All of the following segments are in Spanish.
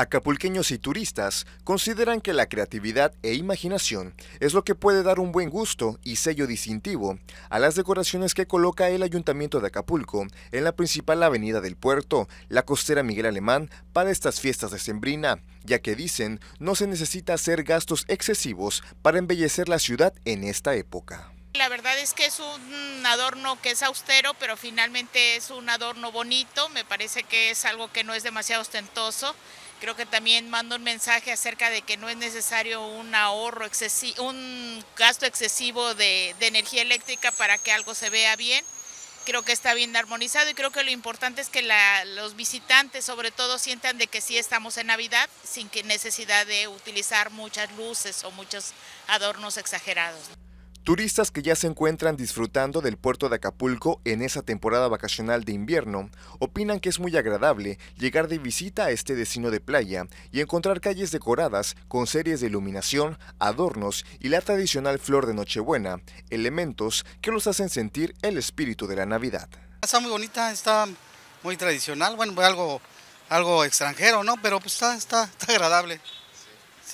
Acapulqueños y turistas consideran que la creatividad e imaginación es lo que puede dar un buen gusto y sello distintivo a las decoraciones que coloca el Ayuntamiento de Acapulco en la principal avenida del puerto, la costera Miguel Alemán, para estas fiestas de Sembrina, ya que dicen no se necesita hacer gastos excesivos para embellecer la ciudad en esta época. La verdad es que es un adorno que es austero, pero finalmente es un adorno bonito. Me parece que es algo que no es demasiado ostentoso. Creo que también mando un mensaje acerca de que no es necesario un ahorro excesivo, un gasto excesivo de, energía eléctrica para que algo se vea bien. Creo que está bien armonizado y creo que lo importante es que los visitantes sobre todo sientan de que sí estamos en Navidad sin que necesidad de utilizar muchas luces o muchos adornos exagerados. Turistas que ya se encuentran disfrutando del puerto de Acapulco en esa temporada vacacional de invierno opinan que es muy agradable llegar de visita a este destino de playa y encontrar calles decoradas con series de iluminación, adornos y la tradicional flor de Nochebuena, elementos que los hacen sentir el espíritu de la Navidad. Está muy bonita, está muy tradicional, bueno, pues algo, algo extranjero, ¿no? Pero pues, está, está, agradable.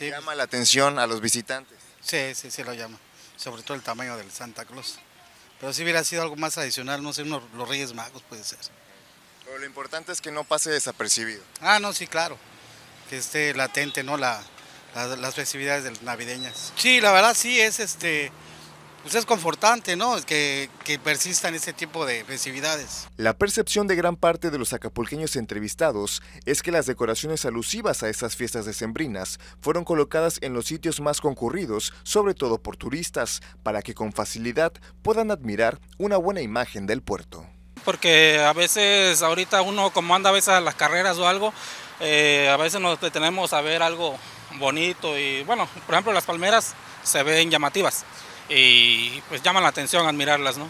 Llama la atención a los visitantes. Sí, sí, sí lo llama sobre todo el tamaño del Santa Claus. Pero si hubiera sido algo más adicional, no sé, los Reyes Magos puede ser. Pero lo importante es que no pase desapercibido. Ah, no, sí, claro. Que esté latente, ¿no? La, las festividades navideñas. Sí, la verdad sí es este pues es confortante, ¿no? Que, que persistan este tipo de festividades. La percepción de gran parte de los acapulqueños entrevistados es que las decoraciones alusivas a estas fiestas decembrinas fueron colocadas en los sitios más concurridos, sobre todo por turistas, para que con facilidad puedan admirar una buena imagen del puerto. Porque a veces, ahorita uno como anda a veces a las carreras o algo, eh, a veces nos detenemos a ver algo bonito y bueno, por ejemplo las palmeras se ven llamativas y pues llama la atención admirarlas, ¿no?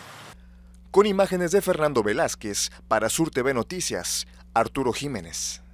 Con imágenes de Fernando Velázquez, para Sur TV Noticias, Arturo Jiménez.